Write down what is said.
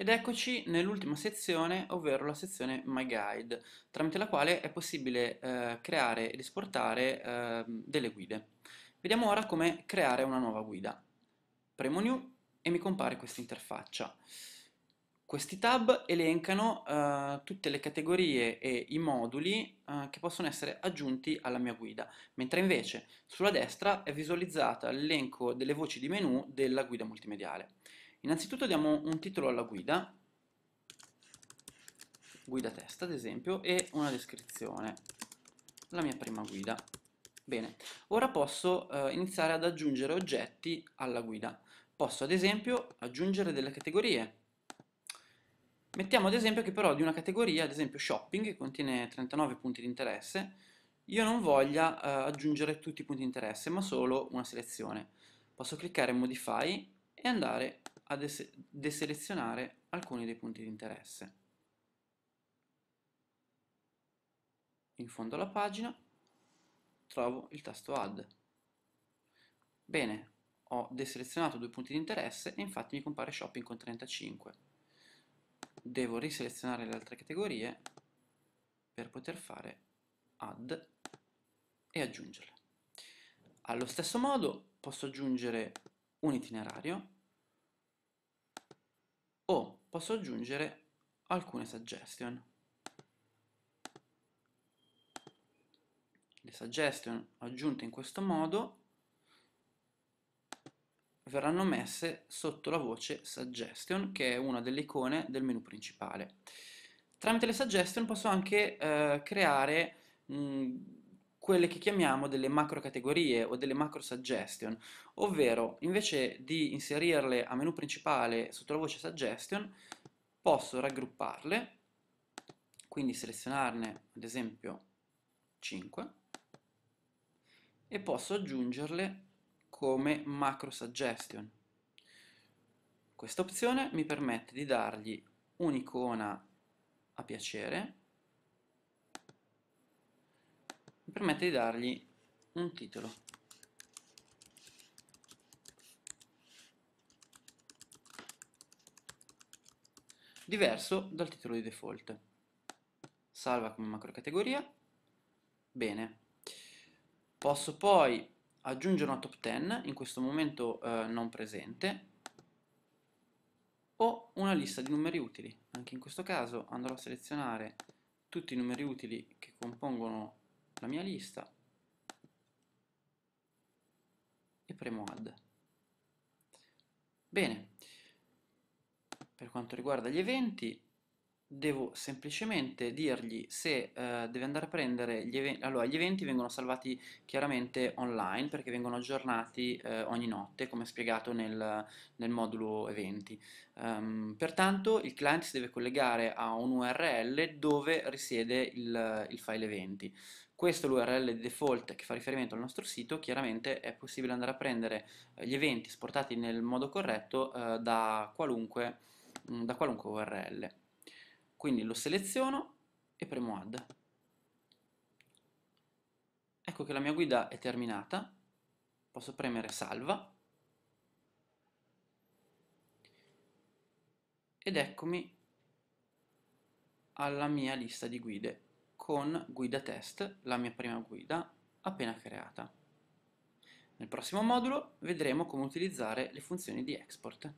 Ed eccoci nell'ultima sezione, ovvero la sezione My Guide, tramite la quale è possibile eh, creare ed esportare eh, delle guide. Vediamo ora come creare una nuova guida. Premo New e mi compare questa interfaccia. Questi tab elencano eh, tutte le categorie e i moduli eh, che possono essere aggiunti alla mia guida, mentre invece sulla destra è visualizzata l'elenco delle voci di menu della guida multimediale. Innanzitutto diamo un titolo alla guida, guida testa ad esempio, e una descrizione, la mia prima guida. Bene, ora posso eh, iniziare ad aggiungere oggetti alla guida. Posso ad esempio aggiungere delle categorie. Mettiamo ad esempio che però di una categoria, ad esempio shopping, che contiene 39 punti di interesse, io non voglia eh, aggiungere tutti i punti di interesse, ma solo una selezione. Posso cliccare Modify e andare a deselezionare alcuni dei punti di interesse. In fondo alla pagina trovo il tasto Add. Bene, ho deselezionato due punti di interesse e infatti mi compare Shopping con 35. Devo riselezionare le altre categorie per poter fare Add e aggiungerle. Allo stesso modo posso aggiungere un itinerario posso aggiungere alcune suggestion. Le suggestion aggiunte in questo modo verranno messe sotto la voce suggestion che è una delle icone del menu principale. Tramite le suggestion posso anche eh, creare mh, quelle che chiamiamo delle macro categorie o delle macro suggestion, ovvero invece di inserirle a menu principale sotto la voce suggestion, posso raggrupparle, quindi selezionarne ad esempio 5 e posso aggiungerle come macro suggestion. Questa opzione mi permette di dargli un'icona a piacere mi permette di dargli un titolo diverso dal titolo di default salva come macrocategoria bene posso poi aggiungere una top 10 in questo momento eh, non presente o una lista di numeri utili anche in questo caso andrò a selezionare tutti i numeri utili che compongono la mia lista e premo add. Bene, per quanto riguarda gli eventi, devo semplicemente dirgli se eh, deve andare a prendere gli eventi allora gli eventi vengono salvati chiaramente online perché vengono aggiornati eh, ogni notte come spiegato nel, nel modulo eventi um, pertanto il client si deve collegare a un url dove risiede il, il file eventi questo l'URL di default che fa riferimento al nostro sito, chiaramente è possibile andare a prendere eh, gli eventi esportati nel modo corretto eh, da, qualunque, mm, da qualunque URL. Quindi lo seleziono e premo add. Ecco che la mia guida è terminata, posso premere salva ed eccomi alla mia lista di guide con guida test, la mia prima guida appena creata. Nel prossimo modulo vedremo come utilizzare le funzioni di export.